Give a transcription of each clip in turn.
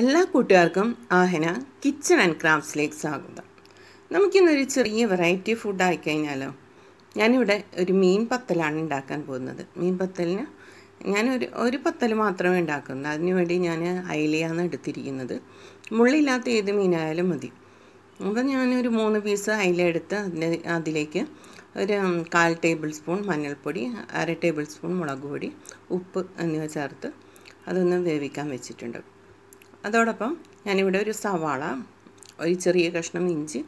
എല്ലാ കൂട്ടുകാർക്കും ആഹന kitchen and ക്രാഫ്റ്റ്സിലേക്ക് സ്വാഗതം നമുക്കിന്നൊരു ചെറിയ വെറൈറ്റി ഫുഡ് ആയിക്കഴിഞ്ഞാലോ ഞാനിവിടെ ഒരു മീൻ പത്തലാണ് ഉണ്ടാക്കാൻ പോകുന്നത് മീൻ പത്തലിന് ഞാനൊരു ഒരു പത്തൽ മാത്രമേ ഉണ്ടാക്കുന്നു അതിനുവേണ്ടി ഞാൻ അയിലയാണ് എടുത്തിരിക്കുന്നത് മുള്ളില്ലാത്ത ഏത് മീനായാലും മതി അപ്പോൾ ഞാനൊരു മൂന്ന് പീസ് അയില എടുത്ത് അതിലേക്ക് ഒരു കാൽ ടേബിൾ സ്പൂൺ മഞ്ഞൾപ്പൊടി അര ടേബിൾ സ്പൂൺ മുളക് പൊടി ഉപ്പ് എന്നിവ ചേർത്ത് അതൊന്ന് വേവിക്കാൻ വെച്ചിട്ടുണ്ട് അതോടൊപ്പം ഞാനിവിടെ ഒരു സവാള ഒരു ചെറിയ കഷ്ണം ഇഞ്ചി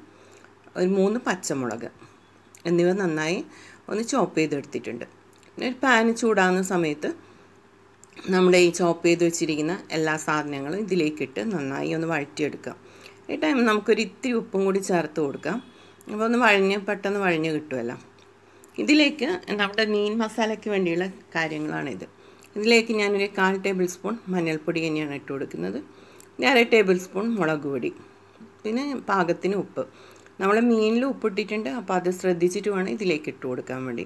ഒരു മൂന്ന് പച്ചമുളക് എന്നിവ നന്നായി ഒന്ന് ചോപ്പ് ചെയ്തെടുത്തിട്ടുണ്ട് പിന്നെ ഒരു പാൻ ചൂടാകുന്ന സമയത്ത് നമ്മുടെ ഈ ചോപ്പ് ചെയ്ത് വെച്ചിരിക്കുന്ന എല്ലാ സാധനങ്ങളും ഇതിലേക്കിട്ട് നന്നായി ഒന്ന് വഴറ്റിയെടുക്കാം ഈ ടൈം നമുക്കൊരു ഇത്തിരി ഉപ്പും കൂടി ചേർത്ത് കൊടുക്കാം അപ്പോൾ ഒന്ന് വഴഞ്ഞ് പെട്ടെന്ന് വഴഞ്ഞ് കിട്ടുമല്ലോ ഇതിലേക്ക് നമ്മുടെ മീൻ മസാലയ്ക്ക് വേണ്ടിയുള്ള കാര്യങ്ങളാണിത് ഇതിലേക്ക് ഞാനൊരു കാൽ ടേബിൾ സ്പൂൺ മഞ്ഞൾപ്പൊടി തന്നെയാണ് ഇട്ട് കൊടുക്കുന്നത് അര ടേബിൾ സ്പൂൺ മുളക് പൊടി പിന്നെ പാകത്തിന് ഉപ്പ് നമ്മൾ മീനിൽ ഉപ്പിട്ടിട്ടുണ്ട് അപ്പോൾ അത് ശ്രദ്ധിച്ചിട്ട് വേണം ഇതിലേക്ക് ഇട്ട് കൊടുക്കാൻ വേണ്ടി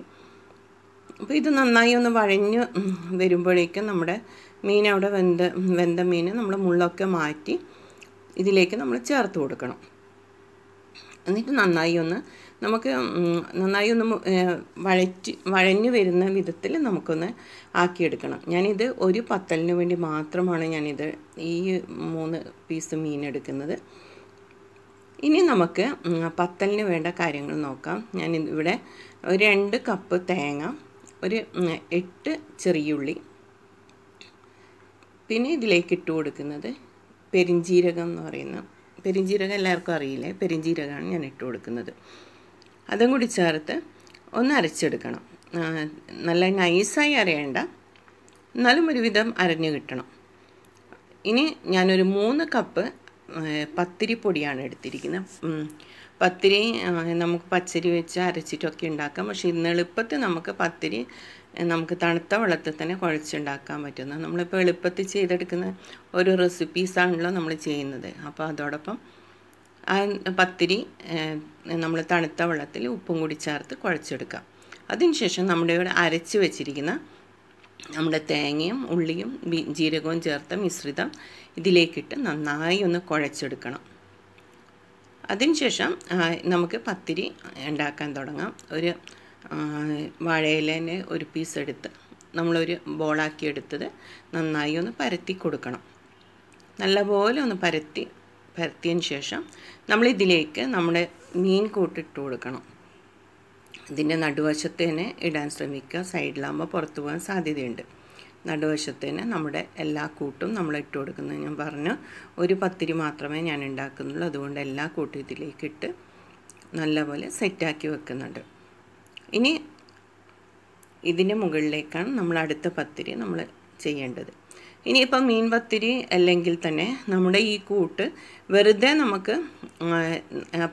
അപ്പോൾ ഇത് നന്നായി ഒന്ന് വഴഞ്ഞ് വരുമ്പോഴേക്കും നമ്മുടെ മീൻ അവിടെ വെന്ത വെന്ത മീൻ നമ്മൾ മുള്ളൊക്കെ മാറ്റി ഇതിലേക്ക് നമ്മൾ ചേർത്ത് കൊടുക്കണം എന്നിട്ട് നന്നായി ഒന്ന് നമുക്ക് നന്നായി ഒന്ന് വഴറ്റി വഴഞ്ഞു വരുന്ന വിധത്തിൽ നമുക്കൊന്ന് ആക്കിയെടുക്കണം ഞാനിത് ഒരു പത്തലിന് വേണ്ടി മാത്രമാണ് ഞാനിത് ഈ മൂന്ന് പീസ് മീൻ എടുക്കുന്നത് ഇനി നമുക്ക് പത്തലിന് വേണ്ട കാര്യങ്ങൾ നോക്കാം ഞാൻ ഇവിടെ ഒരു രണ്ട് കപ്പ് തേങ്ങ ഒരു എട്ട് ചെറിയുള്ളി പിന്നെ ഇതിലേക്ക് ഇട്ട് കൊടുക്കുന്നത് പെരിഞ്ചീരകം എന്ന് പറയുന്ന പെരിഞ്ചീരകം എല്ലാവർക്കും അറിയില്ലേ പെരിഞ്ചീരകമാണ് ഞാൻ ഇട്ട് കൊടുക്കുന്നത് അതും കൂടി ചേർത്ത് ഒന്ന് അരച്ചെടുക്കണം നല്ല നൈസായി അരയണ്ട എന്നാലും ഒരുവിധം അരഞ്ഞു കിട്ടണം ഇനി ഞാനൊരു മൂന്ന് കപ്പ് പത്തിരിപ്പൊടിയാണ് എടുത്തിരിക്കുന്നത് പത്തിരി നമുക്ക് പച്ചരി വെച്ച് അരച്ചിട്ടൊക്കെ ഉണ്ടാക്കാം പക്ഷെ ഇന്ന് എളുപ്പത്തിൽ നമുക്ക് പത്തിരി നമുക്ക് തണുത്ത വെള്ളത്തിൽ തന്നെ കുഴച്ചുണ്ടാക്കാൻ പറ്റുന്ന നമ്മളിപ്പോൾ എളുപ്പത്തിൽ ചെയ്തെടുക്കുന്ന ഒരു റെസിപ്പീസാണല്ലോ നമ്മൾ ചെയ്യുന്നത് അപ്പോൾ അതോടൊപ്പം ആ പത്തിരി നമ്മൾ തണുത്ത വെള്ളത്തിൽ ഉപ്പും കൂടി ചേർത്ത് കുഴച്ചെടുക്കാം അതിനുശേഷം നമ്മുടെ ഇവിടെ അരച്ച് വെച്ചിരിക്കുന്ന നമ്മുടെ തേങ്ങയും ഉള്ളിയും ജീരകവും ചേർത്ത മിശ്രിതം ഇതിലേക്കിട്ട് നന്നായി ഒന്ന് കുഴച്ചെടുക്കണം അതിനുശേഷം നമുക്ക് പത്തിരി ഉണ്ടാക്കാൻ തുടങ്ങാം ഒരു വാഴയിലേൻ്റെ ഒരു പീസ് എടുത്ത് നമ്മളൊരു ബോളാക്കി എടുത്തത് നന്നായി ഒന്ന് പരത്തി കൊടുക്കണം നല്ലപോലെ ഒന്ന് പരത്തി പരത്തിയതിന് ശേഷം നമ്മളിതിലേക്ക് നമ്മുടെ മീൻ കൂട്ടിട്ട് കൊടുക്കണം ഇതിൻ്റെ നടുവശത്തേനെ ഇടാൻ ശ്രമിക്കുക സൈഡിലാകുമ്പോൾ പുറത്തു പോകാൻ സാധ്യതയുണ്ട് നടുവശത്തേന് നമ്മുടെ എല്ലാ കൂട്ടും നമ്മൾ ഇട്ട് കൊടുക്കുന്നത് ഞാൻ പറഞ്ഞു ഒരു പത്തിരി മാത്രമേ ഞാൻ ഉണ്ടാക്കുന്നുള്ളൂ അതുകൊണ്ട് എല്ലാ കൂട്ടും ഇതിലേക്ക് ഇട്ട് നല്ലപോലെ സെറ്റാക്കി വെക്കുന്നുണ്ട് ഇനി ഇതിൻ്റെ മുകളിലേക്കാണ് നമ്മൾ അടുത്ത പത്തിരി നമ്മൾ ചെയ്യേണ്ടത് ഇനിയിപ്പം മീൻ പത്തിരി അല്ലെങ്കിൽ തന്നെ നമ്മുടെ ഈ കൂട്ട് വെറുതെ നമുക്ക്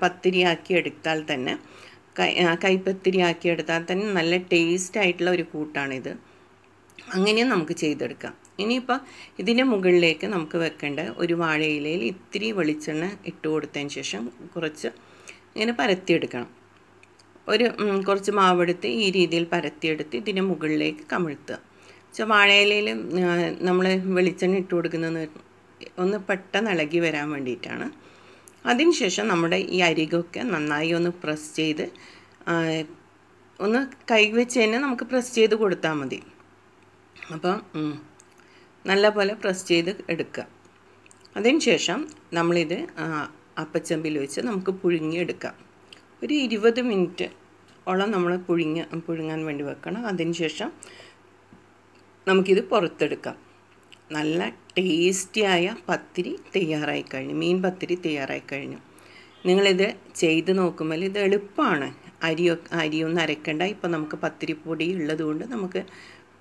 പത്തിരിയാക്കി എടുത്താൽ തന്നെ കൈപ്പത്തിരി ആക്കിയെടുത്താൽ തന്നെ നല്ല ടേസ്റ്റ് ആയിട്ടുള്ള ഒരു കൂട്ടാണിത് അങ്ങനെയും നമുക്ക് ചെയ്തെടുക്കാം ഇനിയിപ്പോൾ ഇതിൻ്റെ മുകളിലേക്ക് നമുക്ക് വെക്കേണ്ട ഒരു വാഴയിലയിൽ ഇത്തിരി വെളിച്ചെണ്ണ ഇട്ട് കൊടുത്തതിന് ശേഷം കുറച്ച് ഇങ്ങനെ പരത്തിയെടുക്കണം ഒരു കുറച്ച് മാവെടുത്ത് ഈ രീതിയിൽ പരത്തിയെടുത്ത് ഇതിൻ്റെ മുകളിലേക്ക് കമിഴ്ത്തുക പക്ഷേ വാഴയിലയിൽ നമ്മൾ വെളിച്ചെണ്ണ ഇട്ട് കൊടുക്കുന്നതെന്ന് ഒന്ന് പെട്ടെന്ന് ഇളകി വരാൻ വേണ്ടിയിട്ടാണ് അതിനുശേഷം നമ്മുടെ ഈ അരികൊക്കെ നന്നായി ഒന്ന് പ്രസ് ചെയ്ത് ഒന്ന് കൈവച്ച് തന്നെ നമുക്ക് പ്രസ് ചെയ്ത് കൊടുത്താൽ മതി അപ്പോൾ നല്ലപോലെ പ്രസ് ചെയ്ത് എടുക്കുക അതിനുശേഷം നമ്മളിത് അപ്പച്ചമ്പിൽ വെച്ച് നമുക്ക് പുഴുങ്ങിയെടുക്കാം ഒരു ഇരുപത് മിനിറ്റ് ഓളം നമ്മൾ പുഴുങ്ങ പുഴുങ്ങാൻ വേണ്ടി വെക്കണം അതിനുശേഷം നമുക്കിത് പുറത്തെടുക്കാം നല്ല ടേസ്റ്റിയായ പത്തിരി തയ്യാറായി കഴിഞ്ഞു മീൻ പത്തിരി തയ്യാറായി കഴിഞ്ഞു നിങ്ങളിത് ചെയ്ത് നോക്കുമ്പോൾ ഇത് എളുപ്പമാണ് അരിയൊക്കെ അരിയൊന്നും അരക്കണ്ട ഇപ്പോൾ നമുക്ക് പത്തിരിപ്പൊടി ഉള്ളതുകൊണ്ട് നമുക്ക്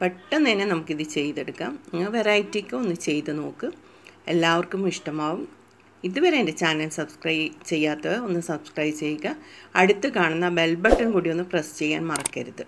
പെട്ടെന്ന് തന്നെ നമുക്കിത് ചെയ്തെടുക്കാം നിങ്ങൾ വെറൈറ്റിക്ക് ഒന്ന് ചെയ്ത് നോക്ക് എല്ലാവർക്കും ഇഷ്ടമാവും ഇതുവരെ എൻ്റെ ചാനൽ സബ്സ്ക്രൈബ് ചെയ്യാത്തവർ ഒന്ന് സബ്സ്ക്രൈബ് ചെയ്യുക അടുത്ത് കാണുന്ന ബെൽ ബട്ടൺ കൂടി ഒന്ന് പ്രസ് ചെയ്യാൻ മറക്കരുത്